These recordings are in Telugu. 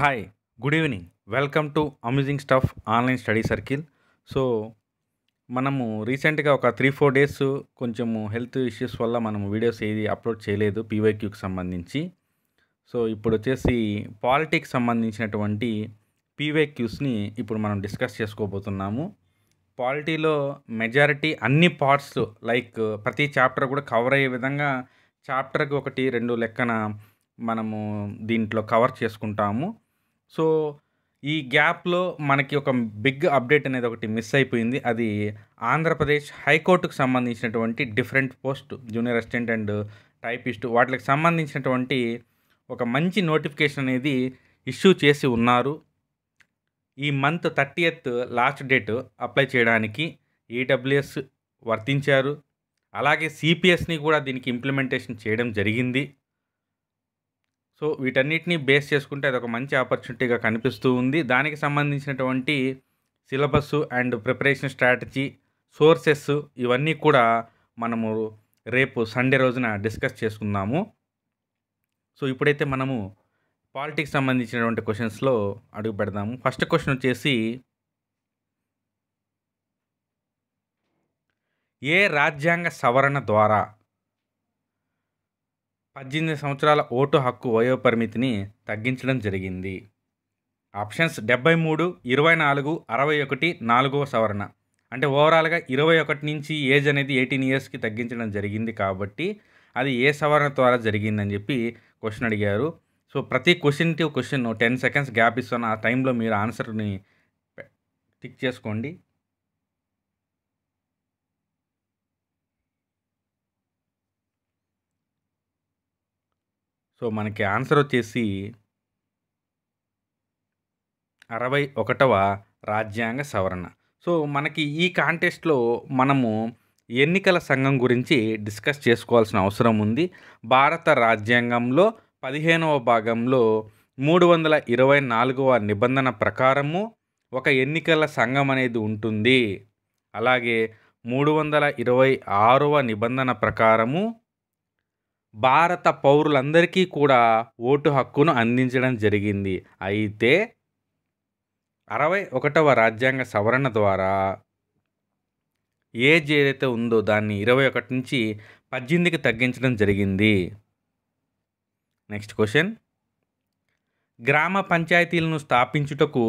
hi good evening welcome to amusing stuff online study circle so మనము రీసెంట్గా ఒక త్రీ ఫోర్ డేస్ కొంచెము హెల్త్ ఇష్యూస్ వల్ల మనము వీడియోస్ ఏది అప్లోడ్ చేయలేదు పీవైక్యూకి సంబంధించి సో ఇప్పుడు వచ్చేసి పాలిటిక్స్ సంబంధించినటువంటి పీవైక్యూస్ని ఇప్పుడు మనం డిస్కస్ చేసుకోబోతున్నాము పాలిటీలో మెజారిటీ అన్ని పార్ట్స్ లైక్ ప్రతి చాప్టర్ కూడా కవర్ అయ్యే విధంగా చాప్టర్కి ఒకటి రెండు లెక్కన మనము దీంట్లో కవర్ చేసుకుంటాము సో ఈ గ్యాప్లో మనకి ఒక బిగ్ అప్డేట్ అనేది ఒకటి మిస్ అయిపోయింది అది ఆంధ్రప్రదేశ్ హైకోర్టుకు సంబంధించినటువంటి different post junior assistant and typist వాటికి సంబంధించినటువంటి ఒక మంచి నోటిఫికేషన్ అనేది ఇష్యూ చేసి ఉన్నారు ఈ month thirtieth last date apply చేయడానికి ఈడబ్ల్యూఎస్ వర్తించారు అలాగే సిపిఎస్ని కూడా దీనికి ఇంప్లిమెంటేషన్ చేయడం జరిగింది సో వీటన్నిటిని బేస్ చేసుకుంటే అది ఒక మంచి ఆపర్చునిటీగా కనిపిస్తూ ఉంది దానికి సంబంధించినటువంటి syllabus and preparation strategy sources ఇవన్నీ కూడా మనము రేపు సండే రోజున డిస్కస్ చేసుకుందాము సో ఇప్పుడైతే మనము పాలిటిక్స్ సంబంధించినటువంటి క్వశ్చన్స్లో అడుగు పెడదాము ఫస్ట్ క్వశ్చన్ వచ్చేసి ఏ రాజ్యాంగ సవరణ ద్వారా పద్దెనిమిది సంవత్సరాల ఓటు హక్కు వయోపరిమితిని తగ్గించడం జరిగింది ఆప్షన్స్ డెబ్బై మూడు ఇరవై నాలుగు అరవై ఒకటి నాలుగవ సవరణ అంటే ఓవరాల్గా ఇరవై ఒకటి నుంచి ఏజ్ అనేది ఎయిటీన్ ఇయర్స్కి తగ్గించడం జరిగింది కాబట్టి అది ఏ సవరణ ద్వారా జరిగిందని చెప్పి క్వశ్చన్ అడిగారు సో ప్రతి క్వశ్చన్కి క్వశ్చన్ టెన్ సెకండ్స్ గ్యాప్ ఇస్తున్న ఆ టైంలో మీరు ఆన్సర్ని టిక్ చేసుకోండి సో మనకి ఆన్సర్ వచ్చేసి అరవై ఒకటవ రాజ్యాంగ సవరణ సో మనకి ఈ కాంటెస్ట్లో మనము ఎన్నికల సంఘం గురించి డిస్కస్ చేసుకోవాల్సిన అవసరం ఉంది భారత రాజ్యాంగంలో పదిహేనవ భాగంలో మూడు వందల ఇరవై నాలుగవ నిబంధన ప్రకారము ఒక ఎన్నికల సంఘం అనేది ఉంటుంది అలాగే మూడు వందల ఇరవై ఆరవ నిబంధన ప్రకారము భారత పౌరులందరికీ కూడా ఓటు హక్కును అందించడం జరిగింది అయితే అరవై ఒకటవ రాజ్యాంగ సవరణ ద్వారా ఏజ్ ఏదైతే ఉందో దాన్ని ఇరవై ఒకటి నుంచి పద్దెనిమిదికి తగ్గించడం జరిగింది నెక్స్ట్ క్వశ్చన్ గ్రామ పంచాయతీలను స్థాపించుటకు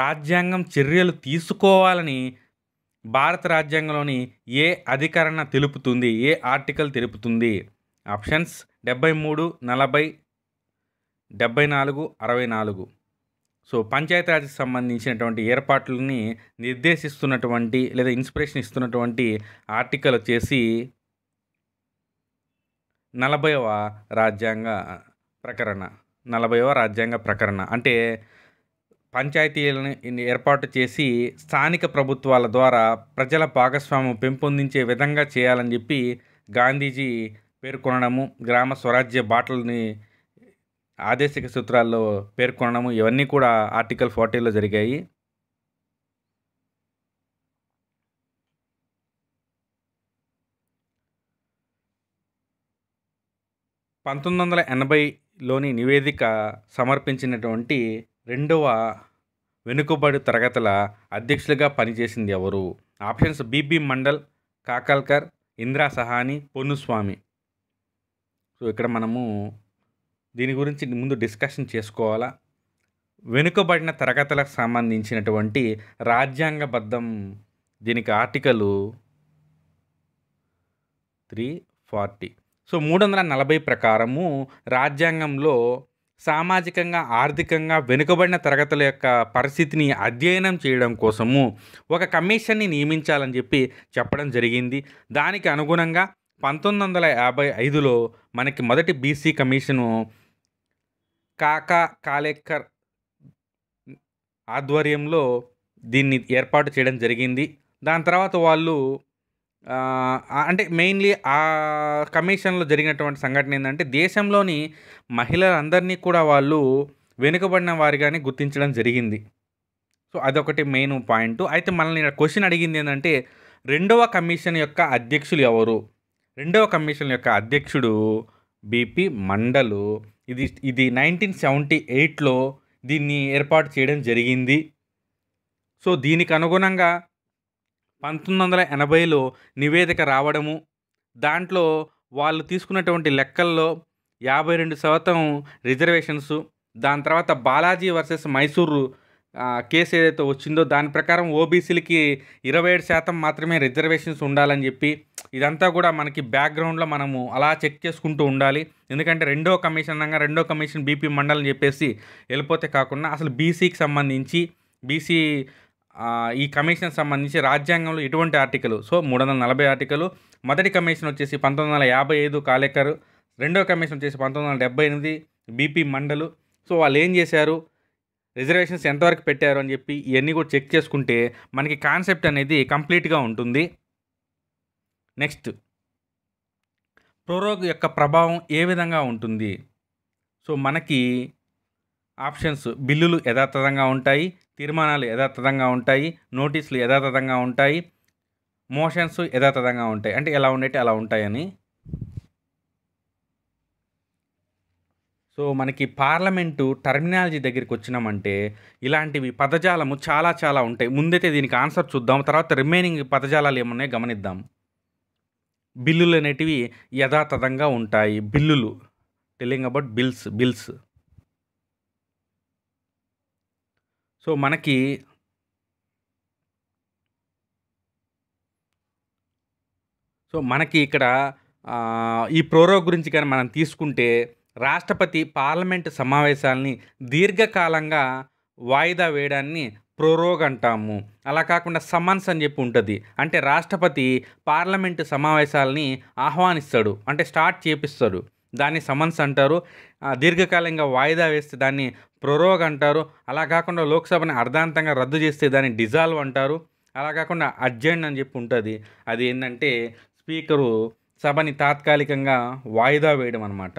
రాజ్యాంగం చర్యలు తీసుకోవాలని భారత రాజ్యాంగంలోని ఏ అధికరణ తెలుపుతుంది ఏ ఆర్టికల్ తెలుపుతుంది ఆప్షన్స్ డెబ్బై మూడు నలభై డెబ్బై నాలుగు అరవై నాలుగు సో పంచాయతీరాజ్కి సంబంధించినటువంటి ఏర్పాట్లని నిర్దేశిస్తున్నటువంటి లేదా ఇన్స్పిరేషన్ ఇస్తున్నటువంటి ఆర్టికల్ వచ్చేసి నలభైవ రాజ్యాంగ ప్రకరణ నలభైవ రాజ్యాంగ ప్రకరణ అంటే పంచాయతీలను ఏర్పాటు చేసి స్థానిక ప్రభుత్వాల ద్వారా ప్రజల భాగస్వామ్యం పెంపొందించే విధంగా చేయాలని చెప్పి గాంధీజీ పేర్కొనడము గ్రామ స్వరాజ్య బాటలని ఆదేశిక సూత్రాల్లో పేర్కొనడము ఇవన్నీ కూడా ఆర్టికల్ ఫార్టీలో జరిగాయి పంతొమ్మిది వందల ఎనభైలోని నివేదిక సమర్పించినటువంటి రెండవ వెనుకబడి తరగతుల అధ్యక్షులుగా పనిచేసింది ఎవరు options BB Mandal Kakalkar Indra Sawhney Ponnuswamy so ఇక్కడ మనము దీని గురించి ముందు డిస్కషన్ చేసుకోవాలా వెనుకబడిన తరగతులకు సంబంధించినటువంటి రాజ్యాంగబద్ధం దీనికి ఆర్టికలు త్రీ ఫార్టీ సో మూడు వందల నలభై ప్రకారము రాజ్యాంగంలో సామాజికంగా ఆర్థికంగా వెనుకబడిన తరగతుల యొక్క పరిస్థితిని అధ్యయనం చేయడం కోసము ఒక కమిషన్ని నియమించాలని చెప్పి చెప్పడం జరిగింది దానికి అనుగుణంగా పంతొమ్మిది వందల యాభై ఐదులో మనకి మొదటి బీసీ కమిషను కాకా కాలేకర్ ఆధ్వర్యంలో దీన్ని ఏర్పాటు చేయడం జరిగింది దాని తర్వాత వాళ్ళు అంటే మెయిన్లీ ఆ కమిషన్లో జరిగినటువంటి సంఘటన ఏంటంటే దేశంలోని మహిళలందరినీ కూడా వాళ్ళు వెనుకబడిన వారిగానే గుర్తించడం జరిగింది సో అదొకటి మెయిన్ పాయింట్ అయితే మనల్ని క్వశ్చన్ అడిగింది ఏంటంటే రెండవ కమిషన్ యొక్క అధ్యక్షులు ఎవరు రెండవ కమిషన్ యొక్క అధ్యక్షుడు బీపీ మండలు ఇది ఇది నైన్టీన్ సెవెంటీ ఎయిట్లో దీన్ని ఏర్పాటు చేయడం జరిగింది సో దీనికి అనుగుణంగా పంతొమ్మిది వందల ఎనభైలో నివేదిక రావడము దాంట్లో వాళ్ళు తీసుకున్నటువంటి లెక్కల్లో యాభై రెండు శాతం రిజర్వేషన్స్ దాని తర్వాత బాలాజీ వర్సెస్ మైసూరు కేసు ఏదైతే వచ్చిందో దాని ప్రకారం ఓబీసీలకి ఇరవై ఏడు శాతం మాత్రమే రిజర్వేషన్స్ ఉండాలని చెప్పి ఇదంతా కూడా మనకి బ్యాక్గ్రౌండ్లో మనము అలా చెక్ చేసుకుంటూ ఉండాలి ఎందుకంటే రెండో కమిషన్ అనగా రెండో కమిషన్ బీపీ మండలం చెప్పేసి వెళ్ళిపోతే కాకుండా అసలు బీసీకి సంబంధించి బీసీ ఈ కమిషన్ సంబంధించి రాజ్యాంగంలో ఎటువంటి ఆర్టికల్ సో మూడు వందల నలభై ఆర్టికలు మొదటి కమిషన్ వచ్చేసి పంతొమ్మిది వందల యాభై ఐదు కాలేకరు రెండో కమిషన్ వచ్చేసి పంతొమ్మిది వందల డెబ్బై ఎనిమిది బీపీ మండలు సో వాళ్ళు ఏం చేశారు రిజర్వేషన్స్ ఎంతవరకు పెట్టారు అని చెప్పి ఇవన్నీ కూడా చెక్ చేసుకుంటే మనకి కాన్సెప్ట్ అనేది కంప్లీట్గా ఉంటుంది నెక్స్ట్ ప్రోరోగ్ యొక్క ప్రభావం ఏ విధంగా ఉంటుంది సో మనకి ఆప్షన్స్ బిల్లులు యథాతథంగా ఉంటాయి తీర్మానాలు యథాతథంగా ఉంటాయి నోటీసులు యథాతథంగా ఉంటాయి మోషన్స్ యథాతథంగా ఉంటాయి అంటే ఎలా ఉండేటి అలా ఉంటాయని సో మనకి పార్లమెంటు టర్మినాలజీ దగ్గరికి వచ్చినామంటే ఇలాంటివి పదజాలము చాలా చాలా ఉంటాయి ముందైతే దీనికి ఆన్సర్ చూద్దాం తర్వాత రిమైనింగ్ పదజాలాలు ఏమున్నాయో గమనిద్దాం బిల్లులు అనేటివి యథాతథంగా ఉంటాయి బిల్లులు telling about bills bills so మనకి సో మనకి ఇక్కడ ఈ ప్రోరో గురించి కానీ మనం తీసుకుంటే రాష్ట్రపతి పార్లమెంటు సమావేశాలని దీర్ఘకాలంగా వాయిదా వేయడాన్ని ప్రోరోగ్ అంటాము అలా కాకుండా సమన్స్ అని చెప్పి ఉంటుంది అంటే రాష్ట్రపతి పార్లమెంటు సమావేశాలని ఆహ్వానిస్తాడు అంటే స్టార్ట్ చేపిస్తాడు దాన్ని సమన్స్ అంటారు దీర్ఘకాలంగా వాయిదా వేస్తే దాన్ని ప్రోరోగ్ అంటారు అలా కాకుండా లోక్సభని అర్ధాంతంగా రద్దు చేస్తే దాన్ని డిజాల్వ్ అంటారు అలా కాకుండా అర్జెంట్ అని చెప్పి ఉంటుంది అది ఏంటంటే స్పీకరు సభని తాత్కాలికంగా వాయిదా వేయడం అనమాట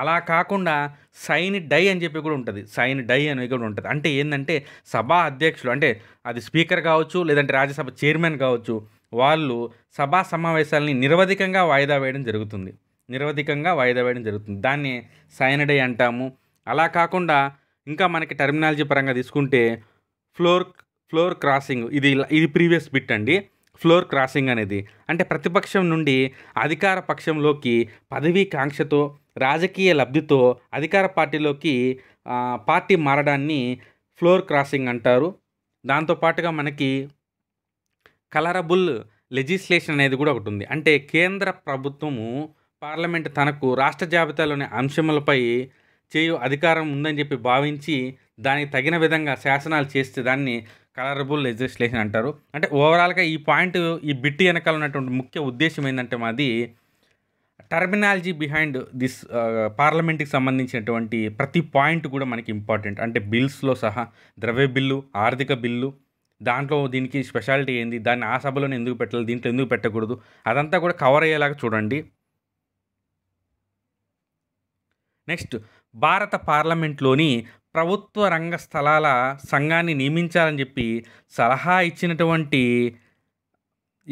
అలా కాకుండా సైన్ డై అని చెప్పి కూడా ఉంటుంది సైన్ డై అని కూడా ఉంటుంది అంటే ఏంటంటే సభా అధ్యక్షులు అంటే అది స్పీకర్ కావచ్చు లేదంటే రాజ్యసభ చైర్మన్ కావచ్చు వాళ్ళు సభా సమావేశాలని నిరవధికంగా వాయిదా వేయడం జరుగుతుంది నిరవధికంగా వాయిదా వేయడం జరుగుతుంది దాన్ని సైన్ డై అంటాము అలా కాకుండా ఇంకా మనకి టర్మినాలజీ పరంగా తీసుకుంటే ఫ్లోర్ ఫ్లోర్ క్రాసింగ్ ఇది ఇది ప్రీవియస్ బిట్ అండి ఫ్లోర్ క్రాసింగ్ అనేది అంటే ప్రతిపక్షం నుండి అధికార పక్షంలోకి పదవీ కాంక్షతో రాజకీయ లబ్ధితో అధికార పార్టీలోకి పార్టీ మారడాన్ని ఫ్లోర్ క్రాసింగ్ అంటారు దాంతోపాటుగా మనకి కలరబుల్ లెజిస్లేషన్ అనేది కూడా ఒకటి ఉంది అంటే కేంద్ర ప్రభుత్వము పార్లమెంట్ తనకు రాష్ట్ర జాబితాలోని అంశములపై చేయు అధికారం ఉందని చెప్పి భావించి దానికి తగిన విధంగా శాసనాలు చేస్తే దాన్ని కలరబుల్ లెజిస్లేషన్ అంటారు అంటే ఓవరాల్గా ఈ పాయింట్ ఈ బిట్టి వెనకాల ఉన్నటువంటి ముఖ్య ఉద్దేశం ఏంటంటే మాది టర్మినాలజీ బిహైండ్ దిస్ పార్లమెంట్కి సంబంధించినటువంటి ప్రతి పాయింట్ కూడా మనకి ఇంపార్టెంట్ అంటే బిల్స్లో సహా ద్రవ్య బిల్లు ఆర్థిక బిల్లు దాంట్లో దీనికి స్పెషాలిటీ ఏంది దాన్ని ఆ సభలోనే ఎందుకు పెట్టాలి దీంట్లో ఎందుకు పెట్టకూడదు అదంతా కూడా కవర్ అయ్యేలాగా చూడండి నెక్స్ట్ భారత పార్లమెంట్లోని ప్రభుత్వ రంగ స్థలాల సంఘాన్ని నియమించాలని చెప్పి సలహా ఇచ్చినటువంటి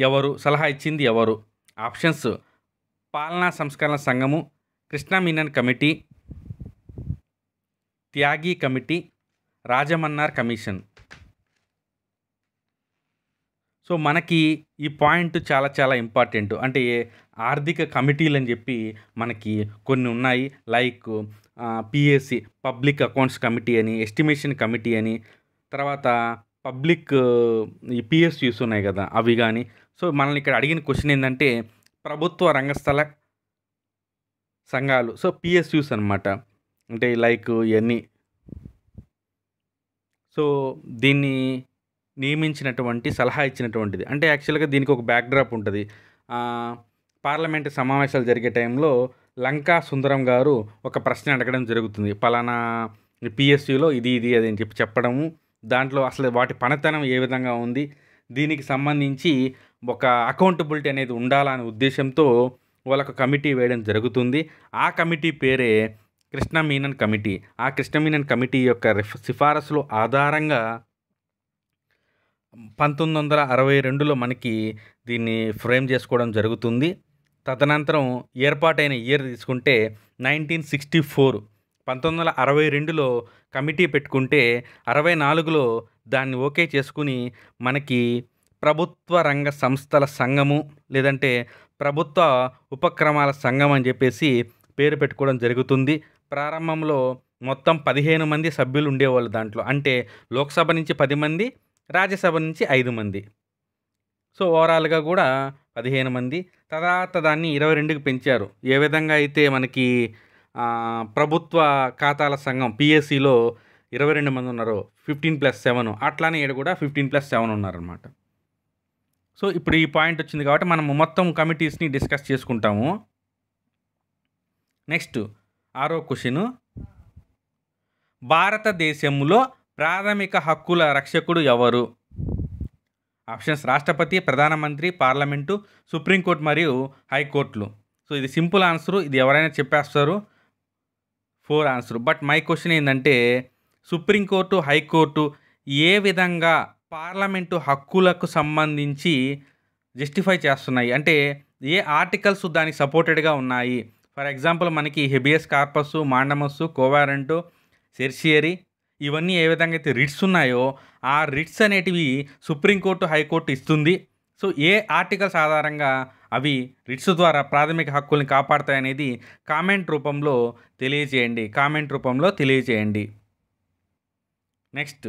ఎవరు సలహా ఇచ్చింది ఎవరు ఆప్షన్స్ పాలనా సంస్కరణ సంఘము Krishna Menon committee Tyagi committee Rajamannar commission so మనకి ఈ పాయింట్ చాలా చాలా ఇంపార్టెంట్ అంటే ఆర్థిక కమిటీలు అని చెప్పి మనకి కొన్ని ఉన్నాయి like PSC public accounts committee అని ఎస్టిమేషన్ కమిటీ అని తర్వాత పబ్లిక్ ఈ పిఎస్యూస్ ఉన్నాయి కదా అవి కానీ సో మనల్ని ఇక్కడ అడిగిన క్వశ్చన్ ఏంటంటే ప్రభుత్వ రంగస్థల సంఘాలు సో పిఎస్యూస్ అనమాట అంటే లైక్ ఇవన్నీ సో దీన్ని నియమించినటువంటి సలహా ఇచ్చినటువంటిది అంటే యాక్చువల్గా దీనికి ఒక బ్యాక్డ్రాప్ ఉంటుంది పార్లమెంట్ సమావేశాలు జరిగే టైంలో లంకా సుందరం గారు ఒక ప్రశ్న అడగడం జరుగుతుంది పలానా పిఎస్యూలో ఇది ఇది అది అని చెప్పి చెప్పడము దాంట్లో అసలు వాటి పనితనం ఏ విధంగా ఉంది దీనికి సంబంధించి ఒక అకౌంటబిలిటీ అనేది ఉండాలనే ఉద్దేశంతో వాళ్ళకు కమిటీ వేయడం జరుగుతుంది ఆ కమిటీ పేరే కృష్ణమీనన్ కమిటీ ఆ కృష్ణమీనన్ కమిటీ యొక్క సిఫారసులు ఆధారంగా పంతొమ్మిది వందల అరవై రెండులో మనకి దీన్ని ఫ్రేమ్ చేసుకోవడం జరుగుతుంది తదనంతరం ఏర్పాటైన ఇయర్ తీసుకుంటే నైన్టీన్ సిక్స్టీ ఫోర్ పంతొమ్మిది వందల అరవై రెండులో కమిటీ పెట్టుకుంటే అరవై నాలుగులో దాన్ని ఓకే చేసుకుని మనకి ప్రభుత్వ రంగ సంస్థల సంఘము లేదంటే ప్రభుత్వ ఉపక్రమాల సంఘం అని చెప్పేసి పేరు పెట్టుకోవడం జరుగుతుంది ప్రారంభంలో మొత్తం పదిహేను మంది సభ్యులు ఉండేవాళ్ళు దాంట్లో అంటే లోక్సభ నుంచి పది మంది రాజ్యసభ నుంచి ఐదు మంది సో ఓవరాల్గా కూడా పదిహేను మంది తర్వాత దాన్ని ఇరవై రెండుకి పెంచారు ఏ విధంగా అయితే మనకి ప్రభుత్వ ఖాతాల సంఘం పిఎస్సిలో ఇరవై రెండు మంది ఉన్నారు ఫిఫ్టీన్ ప్లస్ సెవెన్ అట్లానే ఏడు కూడా ఫిఫ్టీన్ ప్లస్ సెవెన్ ఉన్నారనమాట సో ఇప్పుడు ఈ పాయింట్ వచ్చింది కాబట్టి మనం మొత్తం కమిటీస్ని డిస్కస్ చేసుకుంటాము నెక్స్ట్ ఆరో క్వశ్చన్ భారతదేశంలో ప్రాథమిక హక్కుల రక్షకుడు ఎవరు ఆప్షన్స్ రాష్ట్రపతి ప్రధానమంత్రి పార్లమెంటు సుప్రీంకోర్టు మరియు హైకోర్టులు సో ఇది సింపుల్ ఆన్సరు ఇది ఎవరైనా చెప్పేస్తారు four answer but my question ఏంటంటే సుప్రీంకోర్టు హైకోర్టు ఏ విధంగా పార్లమెంటు హక్కులకు సంబంధించి జస్టిఫై చేస్తున్నాయి అంటే ఏ ఆర్టికల్స్ దానికి సపోర్టెడ్గా ఉన్నాయి ఫర్ ఎగ్జాంపుల్ మనకి habeas corpus mandamus quo warranto certiorari ఇవన్నీ ఏ విధంగా అయితే రిట్స్ ఉన్నాయో ఆ రిట్స్ అనేటివి సుప్రీంకోర్టు హైకోర్టు ఇస్తుంది సో ఏ ఆర్టికల్స్ ఆధారంగా అవి రిట్స్ ద్వారా ప్రాథమిక హక్కుల్ని కాపాడతాయనేది కామెంట్ రూపంలో తెలియజేయండి కామెంట్ రూపంలో తెలియజేయండి నెక్స్ట్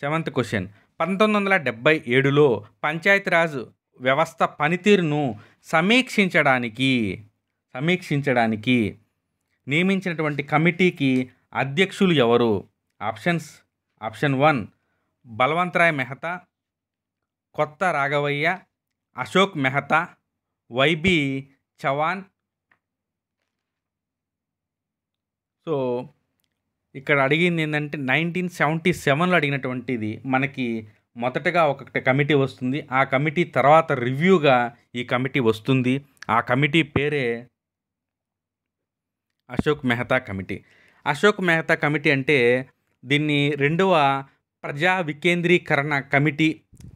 సెవెంత్ క్వశ్చన్ పంతొమ్మిది వందల డెబ్బై ఏడులో పంచాయతీరాజ్ వ్యవస్థ పనితీరును సమీక్షించడానికి సమీక్షించడానికి నియమించినటువంటి కమిటీకి అధ్యక్షులు ఎవరు options option one Balwantrai Mehta కొత్త రాఘవయ్య అశోక్ మెహతా వైబి చవాన్ సో ఇక్కడ అడిగింది ఏంటంటే నైన్టీన్ సెవెంటీ సెవెన్లో అడిగినటువంటిది మనకి మొదటగా ఒక కమిటీ వస్తుంది ఆ కమిటీ తర్వాత రివ్యూగా ఈ కమిటీ వస్తుంది ఆ కమిటీ పేరే అశోక్ మెహతా కమిటీ అశోక్ మెహతా కమిటీ అంటే దీన్ని రెండవ ప్రజా వికేంద్రీకరణ కమిటీ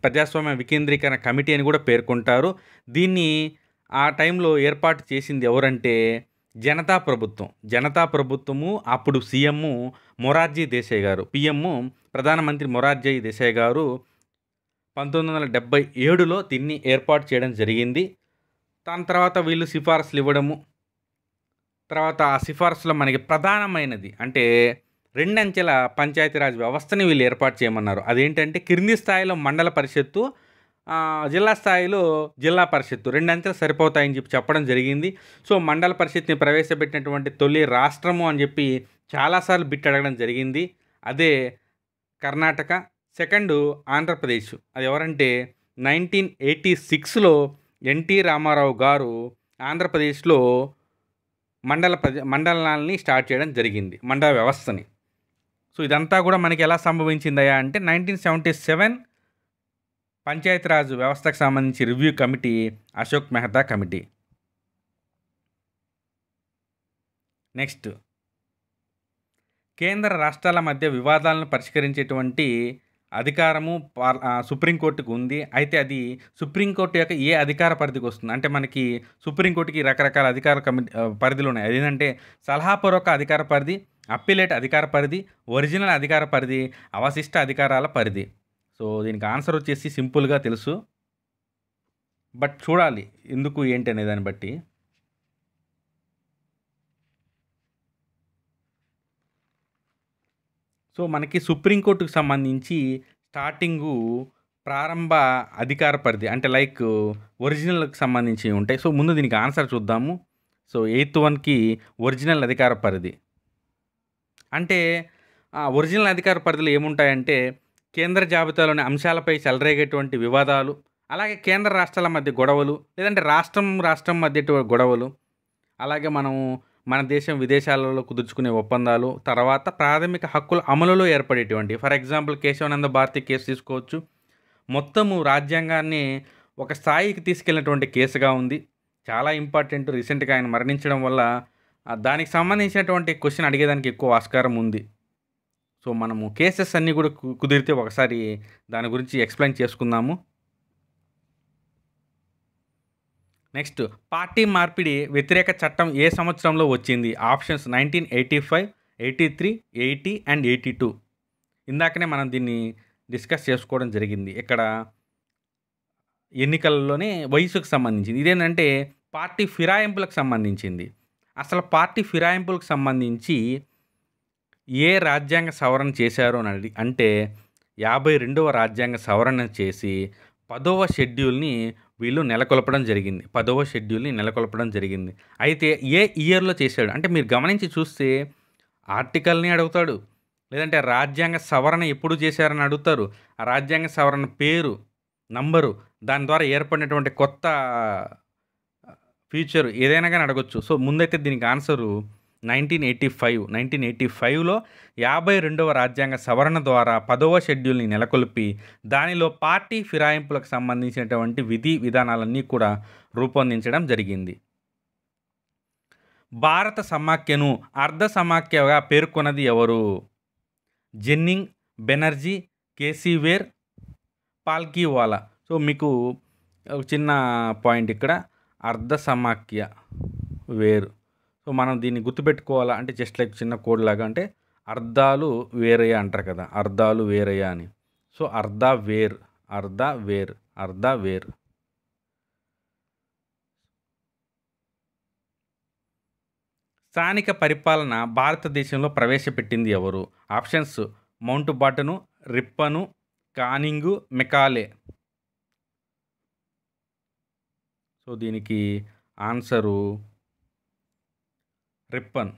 ప్రజాస్వామ్య వికేంద్రీకరణ కమిటీ అని కూడా పేర్కొంటారు దీన్ని ఆ టైంలో ఏర్పాటు చేసింది ఎవరంటే జనతా ప్రభుత్వం జనతా ప్రభుత్వము అప్పుడు సీఎం మొరార్జీ దేశాయ్ గారు పిఎం ప్రధానమంత్రి మొరార్జీ దేశాయ్ గారు పంతొమ్మిది వందల డెబ్బై ఏడులో దీన్ని ఏర్పాటు చేయడం జరిగింది దాని తర్వాత వీళ్ళు సిఫార్సులు ఇవ్వడము తర్వాత ఆ సిఫార్సులో మనకి ప్రధానమైనది అంటే రెండంచెల పంచాయతీరాజ్ వ్యవస్థని వీళ్ళు ఏర్పాటు చేయమన్నారు అదేంటంటే క్రింది స్థాయిలో మండల పరిషత్తు జిల్లా స్థాయిలో జిల్లా పరిషత్తు రెండంతా సరిపోతాయని చెప్పి చెప్పడం జరిగింది సో మండల పరిషత్ని ప్రవేశపెట్టినటువంటి తొలి రాష్ట్రము అని చెప్పి చాలాసార్లు బిట్ అడగడం జరిగింది అదే కర్ణాటక సెకండు ఆంధ్రప్రదేశ్ అది ఎవరంటే నైన్టీన్ ఎయిటీ సిక్స్లో ఎన్టీ రామారావు గారు ఆంధ్రప్రదేశ్లో మండల మండలాలని స్టార్ట్ చేయడం జరిగింది మండల వ్యవస్థని సో ఇదంతా కూడా మనకి ఎలా సంభవించిందయా అంటే నైన్టీన్ సెవెంటీ సెవెన్ పంచాయతీరాజ్ వ్యవస్థకు సంబంధించి review committee Ashok Mehta committee next కేంద్ర రాష్ట్రాల మధ్య వివాదాలను పరిష్కరించేటువంటి అధికారము సుప్రీంకోర్టుకు ఉంది అయితే అది సుప్రీంకోర్టు యొక్క ఏ అధికార పరిధికి వస్తుంది అంటే మనకి సుప్రీంకోర్టుకి రకరకాల అధికార కమిటీ పరిధులు ఉన్నాయి అదేంటంటే సలహాపూర్వక అధికార పరిధి అప్పిలేట్ అధికార పరిధి ఒరిజినల్ అధికార పరిధి అవశిష్ట అధికారాల పరిధి సో దీనికి ఆన్సర్ వచ్చేసి సింపుల్గా తెలుసు బట్ చూడాలి ఎందుకు ఏంటి అనే దాన్ని బట్టి సో మనకి సుప్రీంకోర్టుకు సంబంధించి స్టార్టింగు ప్రారంభ అధికార పరిధి అంటే లైక్ ఒరిజినల్కి సంబంధించి ఉంటాయి సో ముందు దీనికి ఆన్సర్ చూద్దాము సో ఎయిత్ వన్కి ఒరిజినల్ అధికార పరిధి అంటే ఒరిజినల్ అధికార పరిధిలో ఏముంటాయంటే కేంద్ర జాబితాలోని అంశాలపై చెలరేగేటువంటి వివాదాలు అలాగే కేంద్ర రాష్ట్రాల మధ్య గొడవలు లేదంటే రాష్ట్రం రాష్ట్రం మధ్య గొడవలు అలాగే మనము మన దేశం విదేశాలలో కుదుర్చుకునే ఒప్పందాలు తర్వాత ప్రాథమిక హక్కుల అమలులో ఏర్పడేటువంటి for example Kesavananda Bharati case తీసుకోవచ్చు మొత్తము రాజ్యాంగాన్ని ఒక స్థాయికి తీసుకెళ్ళినటువంటి కేసుగా ఉంది చాలా ఇంపార్టెంట్ రీసెంట్గా ఆయన మరణించడం వల్ల దానికి సంబంధించినటువంటి క్వశ్చన్ అడిగేదానికి ఎక్కువ ఆస్కారం ఉంది సో మనము కేసెస్ అన్నీ కూడా కుదిరితే ఒకసారి దాని గురించి ఎక్స్ప్లెయిన్ చేసుకుందాము నెక్స్ట్ పార్టీ మార్పిడి వ్యతిరేక చట్టం ఏ సంవత్సరంలో వచ్చింది options nineteen eighty five eighty three eighty and eighty two ఇందాకనే మనం దీన్ని డిస్కస్ చేసుకోవడం జరిగింది ఇక్కడ ఎన్నికల్లోనే వయసుకు సంబంధించింది ఇదేంటంటే పార్టీ ఫిరాయింపులకు సంబంధించింది అసలు పార్టీ ఫిరాయింపులకు సంబంధించి ఏ రాజ్యాంగ సవరణ చేశారు అని అంటే యాభై రెండవ రాజ్యాంగ సవరణ చేసి పదవ షెడ్యూల్ని వీళ్ళు నెలకొల్పడం జరిగింది పదవ షెడ్యూల్ని నెలకొల్పడం జరిగింది అయితే ఏ ఇయర్లో చేశాడు అంటే మీరు గమనించి చూస్తే ఆర్టికల్ని అడుగుతాడు లేదంటే రాజ్యాంగ సవరణ ఎప్పుడు చేశారని అడుగుతారు ఆ రాజ్యాంగ సవరణ పేరు నంబరు దాని ద్వారా ఏర్పడినటువంటి కొత్త ఫ్యూచర్ ఏదైనా కానీ అడగచ్చు సో ముందైతే దీనికి answer nineteen eighty five nineteen eighty ఫైవ్లో యాభై రెండవ రాజ్యాంగ సవరణ ద్వారా పదవ షెడ్యూల్ని నెలకొల్పి దానిలో పార్టీ ఫిరాయింపులకు సంబంధించినటువంటి విధి విధానాలన్నీ కూడా రూపొందించడం జరిగింది భారత సమాఖ్యను అర్ధ సమాఖ్యగా పేర్కొన్నది ఎవరు Jennings Banerjee KC Wheare Palkhivala so మీకు చిన్న పాయింట్ ఇక్కడ అర్ధ సమాఖ్య వేరు సో మనం దీన్ని గుర్తుపెట్టుకోవాలా అంటే జస్ట్ లైక్ చిన్న కోడ్ లాగా అంటే అర్ధాలు వేరయ్యా అంటారు కదా అర్ధాలు వేరయ్యా అని సో అర్ధ వేర్ అర్ధ వేర్ అర్ధ వేర్ స్థానిక పరిపాలన భారతదేశంలో ప్రవేశపెట్టింది ఎవరు options Mountbatten Ripon Canning Macaulay so దీనికి answer Ripon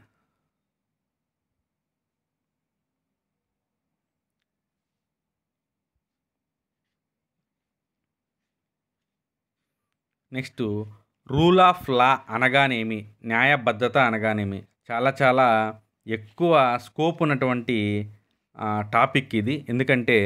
next rule of law అనగానేమి న్యాయబద్ధత అనగానేమి చాలా చాలా ఎక్కువ స్కోప్ ఉన్నటువంటి టాపిక్ ఇది ఎందుకంటే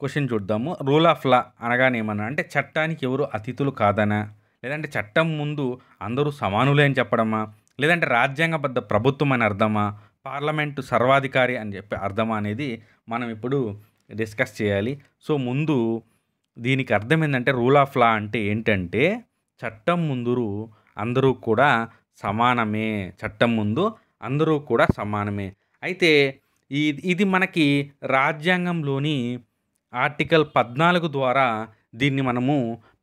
క్వశ్చన్ చూద్దాము రూల్ ఆఫ్ లా అనగానేమన్నా అంటే చట్టానికి ఎవరు అతిథులు కాదనా లేదంటే చట్టం ముందు అందరూ సమానులే అని చెప్పడమా లేదంటే రాజ్యాంగబద్ధ ప్రభుత్వం అని అర్థమా పార్లమెంటు సర్వాధికారి అని చెప్పి అర్థమా అనేది మనం ఇప్పుడు డిస్కస్ చేయాలి సో ముందు దీనికి అర్థం ఏంటంటే రూల్ ఆఫ్ లా అంటే ఏంటంటే చట్టం ముందురు అందరూ కూడా సమానమే చట్టం ముందు అందరూ కూడా సమానమే అయితే ఈ ఇది మనకి రాజ్యాంగంలోని ఆర్టికల్ పద్నాలుగు ద్వారా దీన్ని మనము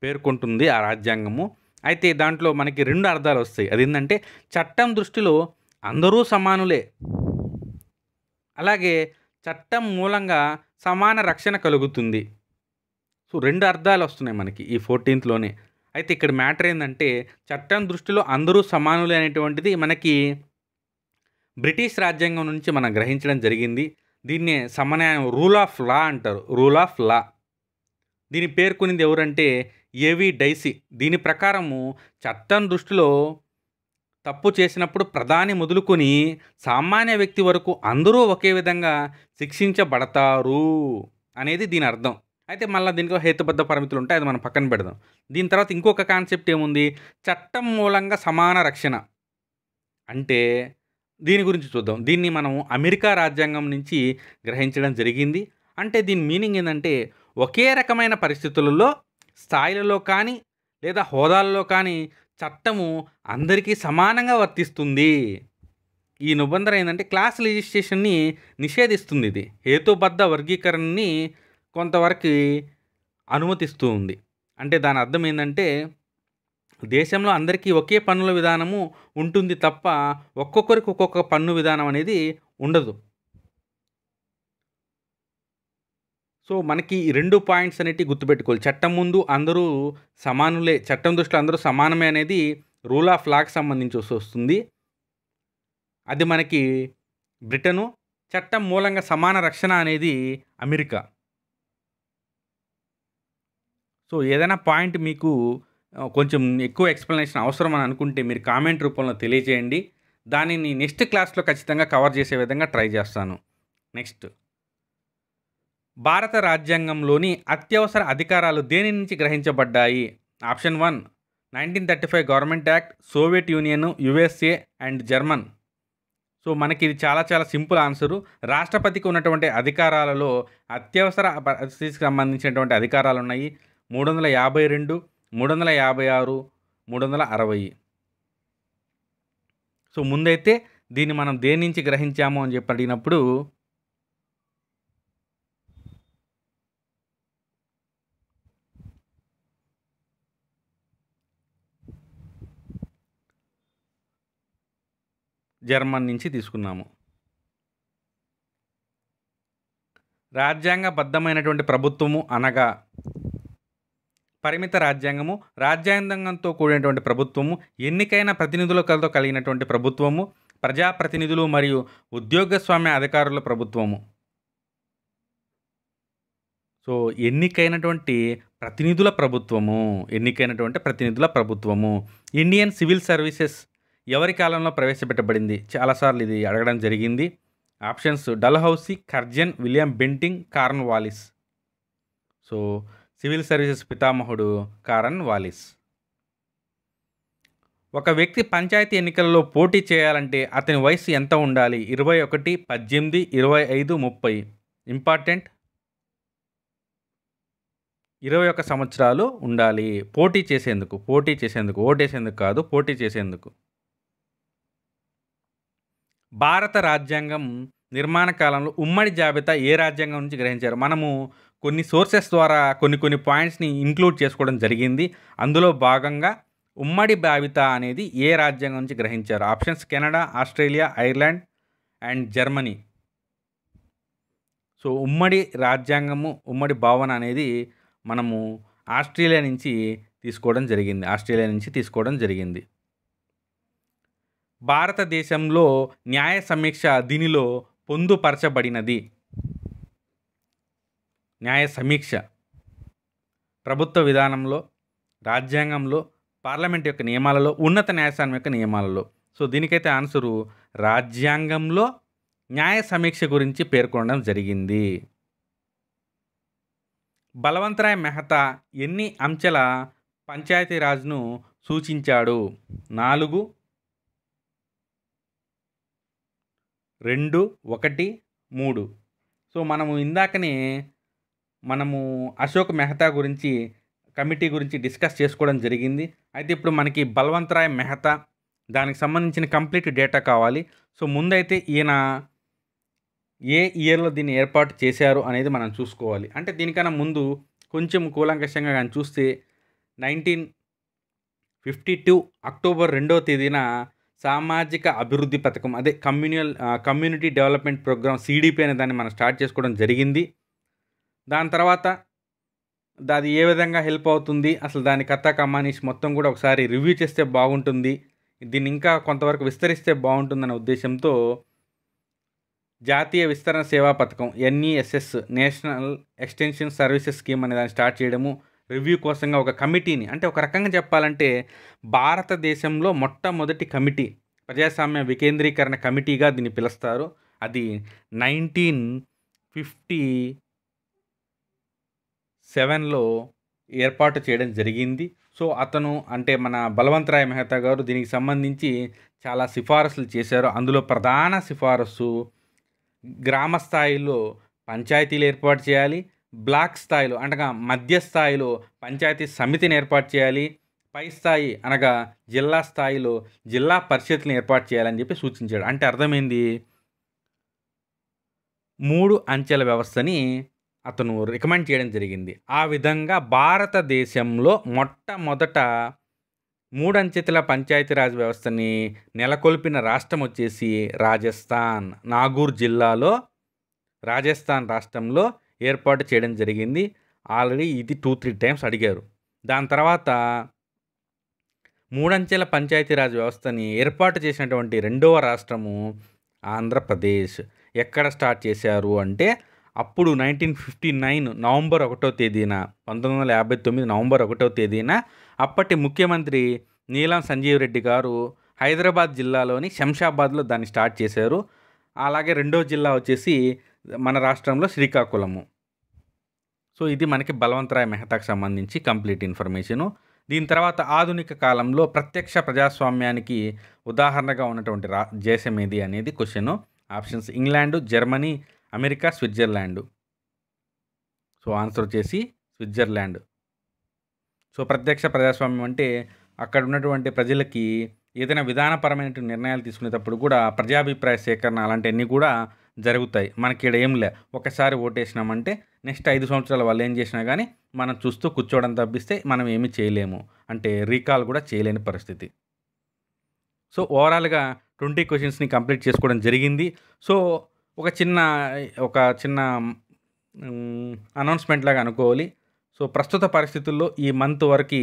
పేర్కొంటుంది ఆ రాజ్యాంగము అయితే దాంట్లో మనకి రెండు అర్థాలు వస్తాయి అది ఏంటంటే చట్టం దృష్టిలో అందరూ సమానులే అలాగే చట్టం మూలంగా సమాన రక్షణ కలుగుతుంది సో రెండు అర్థాలు వస్తున్నాయి మనకి ఈ ఫోర్టీన్త్లోనే అయితే ఇక్కడ మ్యాటర్ ఏంటంటే చట్టం దృష్టిలో అందరూ సమానులే అనేటువంటిది మనకి బ్రిటిష్ రాజ్యాంగం నుంచి మనం గ్రహించడం జరిగింది దీన్నే సమన్యాయం రూల్ ఆఫ్ లా అంటారు రూల్ ఆఫ్ లా దీన్ని పేర్కొనింది ఎవరంటే ఏవి డైసీ దీని ప్రకారము చట్టం దృష్టిలో తప్పు చేసినప్పుడు ప్రధాని మొదలుకొని సామాన్య వ్యక్తి వరకు అందరూ ఒకే విధంగా శిక్షించబడతారు అనేది దీని అర్థం అయితే మళ్ళీ దీనికి హేతుబద్ధ పరిమితులు ఉంటాయి అది మనం పక్కన పెడదాం దీని తర్వాత ఇంకొక కాన్సెప్ట్ ఏముంది చట్టం మూలంగా సమాన రక్షణ అంటే దీని గురించి చూద్దాం దీన్ని మనం అమెరికా రాజ్యాంగం నుంచి గ్రహించడం జరిగింది అంటే దీని మీనింగ్ ఏంటంటే ఒకే రకమైన పరిస్థితులలో స్థాయిలలో కానీ లేదా హోదాలలో కానీ చట్టము అందరికీ సమానంగా వర్తిస్తుంది ఈ నిబంధన ఏంటంటే క్లాస్ రిజిస్ట్రేషన్ని నిషేధిస్తుంది ఇది హేతుబద్ధ వర్గీకరణని కొంతవరకు అనుమతిస్తూ ఉంది అంటే దాని అర్థం ఏంటంటే దేశంలో అందరికీ ఒకే పన్నుల విధానము ఉంటుంది తప్ప ఒక్కొక్కరికి ఒక్కొక్క పన్ను విధానం అనేది ఉండదు సో మనకి ఈ రెండు పాయింట్స్ అనేవి గుర్తుపెట్టుకోవాలి చట్టం ముందు అందరూ సమానులే చట్టం దృష్టిలో అందరూ సమానమే అనేది రూల్ ఆఫ్ లాకి సంబంధించి వస్తుంది అది మనకి బ్రిటను చట్టం మూలంగా సమాన రక్షణ అనేది అమెరికా సో ఏదైనా పాయింట్ మీకు కొంచెం ఎక్కువ ఎక్స్ప్లెనేషన్ అవసరం అని అనుకుంటే మీరు కామెంట్ రూపంలో తెలియజేయండి దానిని నెక్స్ట్ క్లాస్లో ఖచ్చితంగా కవర్ చేసే విధంగా ట్రై చేస్తాను నెక్స్ట్ భారత రాజ్యాంగంలోని అత్యవసర అధికారాలు దేని నుంచి గ్రహించబడ్డాయి option one nineteen thirty five government act Soviet Union USA and German so మనకి ఇది చాలా చాలా సింపుల్ ఆన్సరు రాష్ట్రపతికి ఉన్నటువంటి అధికారాలలో అత్యవసర పరిస్థితికి సంబంధించినటువంటి అధికారాలు ఉన్నాయి మూడు వందల యాభై రెండు మూడు వందల యాభై ఆరు మూడు వందల అరవై సో ముందైతే దీన్ని మనం దేని నుంచి గ్రహించాము అని చెప్పి అడిగినప్పుడు జర్మన్ నుంచి తీసుకున్నాము రాజ్యాంగబద్ధమైనటువంటి ప్రభుత్వము అనగా పరిమిత రాజ్యాంగము రాజ్యాంగంతో కూడినటువంటి ప్రభుత్వము ఎన్నికైన ప్రతినిధులతో కలిగినటువంటి ప్రభుత్వము ప్రజాప్రతినిధులు మరియు ఉద్యోగస్వామ్య అధికారుల ప్రభుత్వము సో ఎన్నికైనటువంటి ప్రతినిధుల ప్రభుత్వము ఎన్నికైనటువంటి ప్రతినిధుల ప్రభుత్వము ఇండియన్ సివిల్ సర్వీసెస్ ఎవరి కాలంలో ప్రవేశపెట్టబడింది చాలాసార్లు ఇది అడగడం జరిగింది options Dalhousie Curzon William Bentinck Cornwallis so civil services పితామహుడు కారన్ వాలిస్ ఒక వ్యక్తి పంచాయతీ ఎన్నికల్లో పోటీ చేయాలంటే అతని వయసు ఎంత ఉండాలి ఇరవై ఒకటి పద్దెనిమిది ఇరవై ఐదు ముప్పై ఇంపార్టెంట్ ఇరవై ఒక సంవత్సరాలు ఉండాలి పోటీ చేసేందుకు పోటీ చేసేందుకు ఓటేసేందుకు కాదు పోటీ చేసేందుకు భారత రాజ్యాంగం నిర్మాణ కాలంలో ఉమ్మడి జాబితా ఏ రాజ్యాంగం నుంచి గ్రహించారు మనము కొన్ని సోర్సెస్ ద్వారా కొన్ని కొన్ని పాయింట్స్ని ఇంక్లూడ్ చేసుకోవడం జరిగింది అందులో భాగంగా ఉమ్మడి జాబితా అనేది ఏ రాజ్యాంగం నుంచి గ్రహించారు options Canada Australia Ireland and Germany so ఉమ్మడి రాజ్యాంగము ఉమ్మడి భావన అనేది మనము ఆస్ట్రేలియా నుంచి తీసుకోవడం జరిగింది ఆస్ట్రేలియా నుంచి తీసుకోవడం జరిగింది భారతదేశంలో న్యాయ సమీక్ష దీనిలో పొందుపరచబడినది న్యాయ సమీక్ష ప్రభుత్వ విధానంలో రాజ్యాంగంలో పార్లమెంట్ యొక్క నియమాలలో ఉన్నత న్యాయస్థానం యొక్క నియమాలలో సో దీనికైతే ఆన్సరు రాజ్యాంగంలో న్యాయ సమీక్ష గురించి పేర్కొనడం జరిగింది బలవంతరాయ్ మెహతా ఎన్ని అంచెల పంచాయతీరాజ్ను సూచించాడు నాలుగు రెండు ఒకటి మూడు సో మనము ఇందాకనే మనము అశోక్ మెహతా గురించి కమిటీ గురించి డిస్కస్ చేసుకోవడం జరిగింది అయితే ఇప్పుడు మనకి బలవంతరాయ్ మెహతా దానికి సంబంధించిన కంప్లీట్ డేటా కావాలి సో ముందైతే ఈయన ఏ ఇయర్లో దీన్ని ఏర్పాటు చేశారు అనేది మనం చూసుకోవాలి అంటే దీనికన్నా ముందు కొంచెం కూలంకషంగా కానీ చూస్తే నైన్టీన్ ఫిఫ్టీ టూ అక్టోబర్ రెండవ తేదీన సామాజిక అభివృద్ధి పథకం అదే communal community development program CDP అనే దాన్ని మనం స్టార్ట్ చేసుకోవడం జరిగింది దాని తర్వాత అది ఏ విధంగా హెల్ప్ అవుతుంది అసలు దాని కథ కమానిష్ మొత్తం కూడా ఒకసారి రివ్యూ చేస్తే బాగుంటుంది దీన్ని ఇంకా కొంతవరకు విస్తరిస్తే బాగుంటుందనే ఉద్దేశంతో జాతీయ విస్తరణ సేవా పథకం NESS national extension services scheme అనే దాన్ని స్టార్ట్ చేయడము రివ్యూ కోసంగా ఒక కమిటీని అంటే ఒక రకంగా చెప్పాలంటే భారతదేశంలో మొట్టమొదటి కమిటీ ప్రజాస్వామ్య వికేంద్రీకరణ కమిటీగా దీన్ని పిలుస్తారు అది నైన్టీన్ ఫిఫ్టీ సెవెన్లో ఏర్పాటు చేయడం జరిగింది సో అతను అంటే మన బలవంతరాయ్ మెహతా గారు దీనికి సంబంధించి చాలా సిఫారసులు చేశారు అందులో ప్రధాన సిఫారసు గ్రామ స్థాయిలో పంచాయతీలు ఏర్పాటు చేయాలి బ్లాక్ స్థాయిలో అనగా మధ్య స్థాయిలో పంచాయతీ సమితిని ఏర్పాటు చేయాలి పై స్థాయి అనగా జిల్లా స్థాయిలో జిల్లా పరిషత్ని ఏర్పాటు చేయాలని చెప్పి సూచించాడు అంటే అర్థమైంది మూడు అంచెల వ్యవస్థని అతను రికమెండ్ చేయడం జరిగింది ఆ విధంగా భారతదేశంలో మొట్టమొదట పంచాయతీ పంచాయతీరాజ్ వ్యవస్థని నెలకొల్పిన రాష్ట్రం వచ్చేసి రాజస్థాన్ నాగూర్ జిల్లాలో రాజస్థాన్ రాష్ట్రంలో ఏర్పాటు చేయడం జరిగింది ఆల్రెడీ ఇది టూ త్రీ టైమ్స్ అడిగారు దాని తర్వాత మూడంచెల పంచాయతీరాజ్ వ్యవస్థని ఏర్పాటు చేసినటువంటి రెండవ రాష్ట్రము ఆంధ్రప్రదేశ్ ఎక్కడ స్టార్ట్ చేశారు అంటే అప్పుడు నైన్టీన్ ఫిఫ్టీ నైన్ నవంబర్ ఒకటో తేదీన పంతొమ్మిది వందల యాభై తొమ్మిది నవంబర్ ఒకటో తేదీన అప్పటి ముఖ్యమంత్రి నీలం సంజీవ్ రెడ్డి గారు హైదరాబాద్ జిల్లాలోని శంషాబాద్లో దాన్ని స్టార్ట్ చేశారు అలాగే రెండో జిల్లా వచ్చేసి మన రాష్ట్రంలో శ్రీకాకుళము సో ఇది మనకి బలవంతరాయ్ మెహతాకు సంబంధించి కంప్లీట్ ఇన్ఫర్మేషను దీని తర్వాత ఆధునిక కాలంలో ప్రత్యక్ష ప్రజాస్వామ్యానికి ఉదాహరణగా ఉన్నటువంటి రా దేశం ఏది అనేది question options England Germany America Switzerland so answer వచ్చేసి స్విట్జర్లాండ్ సో ప్రత్యక్ష ప్రజాస్వామ్యం అంటే అక్కడ ఉన్నటువంటి ప్రజలకి ఏదైనా విధానపరమైనటువంటి నిర్ణయాలు తీసుకునేటప్పుడు కూడా ప్రజాభిప్రాయ సేకరణ అలాంటివన్నీ కూడా జరుగుతాయి మనకి ఇక్కడ ఏం లే ఒకసారి ఓటేసినామంటే నెక్స్ట్ ఐదు సంవత్సరాలు వాళ్ళు ఏం చేసినా కానీ మనం చూస్తూ కూర్చోవడం తప్పిస్తే మనం ఏమి చేయలేము అంటే రీకాల్ కూడా చేయలేని పరిస్థితి సో ఓవరాల్గా ట్వంటీ క్వశ్చన్స్ని కంప్లీట్ చేసుకోవడం జరిగింది సో ఒక చిన్న ఒక చిన్న అనౌన్స్మెంట్ లాగా అనుకోవాలి సో ప్రస్తుత పరిస్థితుల్లో ఈ మంత్ వరకు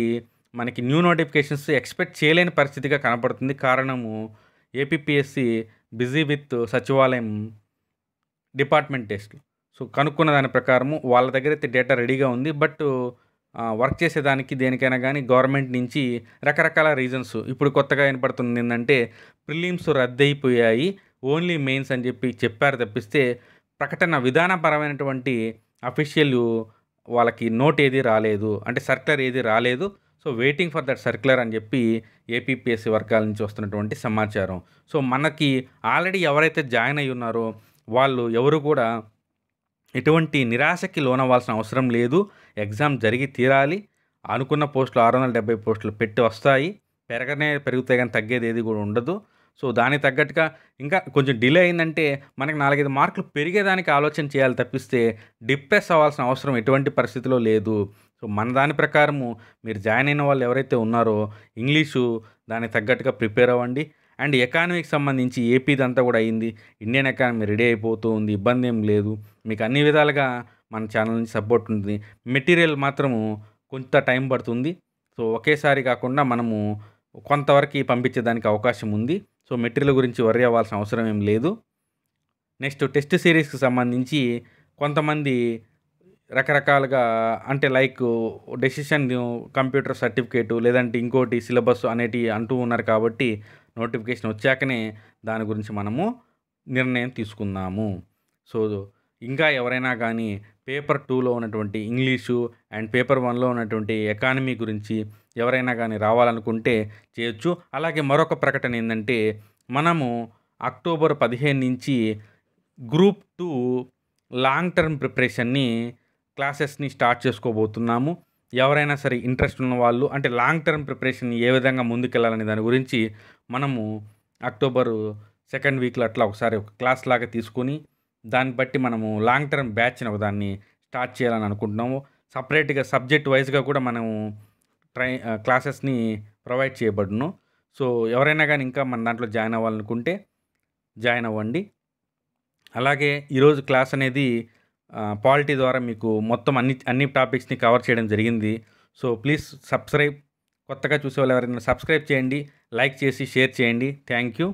మనకి న్యూ నోటిఫికేషన్స్ ఎక్స్పెక్ట్ చేయలేని పరిస్థితిగా కనపడుతుంది కారణము ఏపీఎస్సి బిజీ విత్ సచివాలయం డిపార్ట్మెంట్ టెస్ట్లు సో కనుక్కున్న దాని ప్రకారము వాళ్ళ దగ్గర అయితే డేటా రెడీగా ఉంది బట్ వర్క్ చేసేదానికి దేనికైనా కానీ గవర్నమెంట్ నుంచి రకరకాల రీజన్స్ ఇప్పుడు కొత్తగా వినపడుతుంది ఏంటంటే ప్రిలిమ్స్ రద్దయిపోయాయి ఓన్లీ మెయిన్స్ అని చెప్పి చెప్పారు తప్పిస్తే ప్రకటన విధానపరమైనటువంటి అఫీషియల్ వాళ్ళకి నోట్ ఏది రాలేదు అంటే సర్క్యులర్ ఏది రాలేదు so waiting for that circular అని చెప్పి ఏపీపీఎస్సీ వర్గాల నుంచి వస్తున్నటువంటి సమాచారం సో మనకి ఆల్రెడీ ఎవరైతే జాయిన్ అయి ఉన్నారో వాళ్ళు ఎవరు కూడా ఎటువంటి నిరాశకి లోనవ్వాల్సిన అవసరం లేదు ఎగ్జామ్ జరిగి తీరాలి అనుకున్న పోస్టులు ఆరు వందల డెబ్బై పోస్టులు పెట్టి వస్తాయి పెరగనే పెరుగుతాయి కానీ తగ్గేది ఏది కూడా ఉండదు సో దానికి తగ్గట్టుగా ఇంకా కొంచెం డిలే అయిందంటే మనకి నాలుగైదు మార్కులు పెరిగేదానికి ఆలోచన చేయాలి తప్పిస్తే డిప్రెస్ అవ్వాల్సిన అవసరం ఎటువంటి పరిస్థితిలో లేదు సో మన దాని ప్రకారము మీరు జాయిన్ అయిన వాళ్ళు ఎవరైతే ఉన్నారో ఇంగ్లీషు దానికి తగ్గట్టుగా ప్రిపేర్ అవ్వండి అండ్ ఎకానమీకి సంబంధించి ఏపీదంతా కూడా అయింది ఇండియన్ ఎకానమీ రెడీ అయిపోతూ ఉంది ఇబ్బంది ఏం లేదు మీకు అన్ని విధాలుగా మన ఛానల్ నుంచి సపోర్ట్ ఉంటుంది మెటీరియల్ మాత్రము కొంత టైం పడుతుంది సో ఒకేసారి కాకుండా మనము కొంతవరకు పంపించేదానికి అవకాశం ఉంది సో మెటీరియల్ గురించి వర్రీ అవ్వాల్సిన అవసరం ఏం లేదు నెక్స్ట్ టెస్ట్ సిరీస్కి సంబంధించి కొంతమంది రకరకాలుగా అంటే లైక్ డెసిషన్ కంప్యూటర్ సర్టిఫికేటు లేదంటే ఇంకోటి సిలబస్ అనేటివి అంటూ ఉన్నారు కాబట్టి నోటిఫికేషన్ వచ్చాకనే దాని గురించి మనము నిర్ణయం తీసుకుందాము సో ఇంకా ఎవరైనా కానీ పేపర్ టూలో ఉన్నటువంటి ఇంగ్లీషు అండ్ పేపర్ వన్లో ఉన్నటువంటి ఎకానమీ గురించి ఎవరైనా కానీ రావాలనుకుంటే చేయొచ్చు అలాగే మరొక ప్రకటన ఏంటంటే మనము అక్టోబర్ పదిహేను నుంచి గ్రూప్ టూ లాంగ్ టర్మ్ ప్రిపరేషన్ని క్లాసెస్ని స్టార్ట్ చేసుకోబోతున్నాము ఎవరైనా సరే ఇంట్రెస్ట్ ఉన్న వాళ్ళు అంటే లాంగ్ టర్మ్ ప్రిపరేషన్ ఏ విధంగా ముందుకెళ్ళాలనే దాని గురించి మనము అక్టోబరు సెకండ్ వీక్లో అట్లా ఒకసారి ఒక క్లాస్ లాగా తీసుకొని దాన్ని బట్టి మనము లాంగ్ టర్మ్ బ్యాచ్ని ఒకదాన్ని స్టార్ట్ చేయాలని అనుకుంటున్నాము సపరేట్గా సబ్జెక్ట్ వైజ్గా కూడా మనము ట్రై క్లాసెస్ని ప్రొవైడ్ చేయబడును సో ఎవరైనా కానీ ఇంకా మన దాంట్లో జాయిన్ అవ్వాలనుకుంటే జాయిన్ అవ్వండి అలాగే ఈరోజు క్లాస్ అనేది పాలిటీ ద్వారా మీకు మొత్తం అన్ని అన్ని టాపిక్స్ని కవర్ చేయడం జరిగింది సో ప్లీజ్ సబ్స్క్రైబ్ కొత్తగా చూసే వాళ్ళు ఎవరైనా సబ్స్క్రైబ్ చేయండి లైక్ చేసి షేర్ చేయండి థ్యాంక్ యూ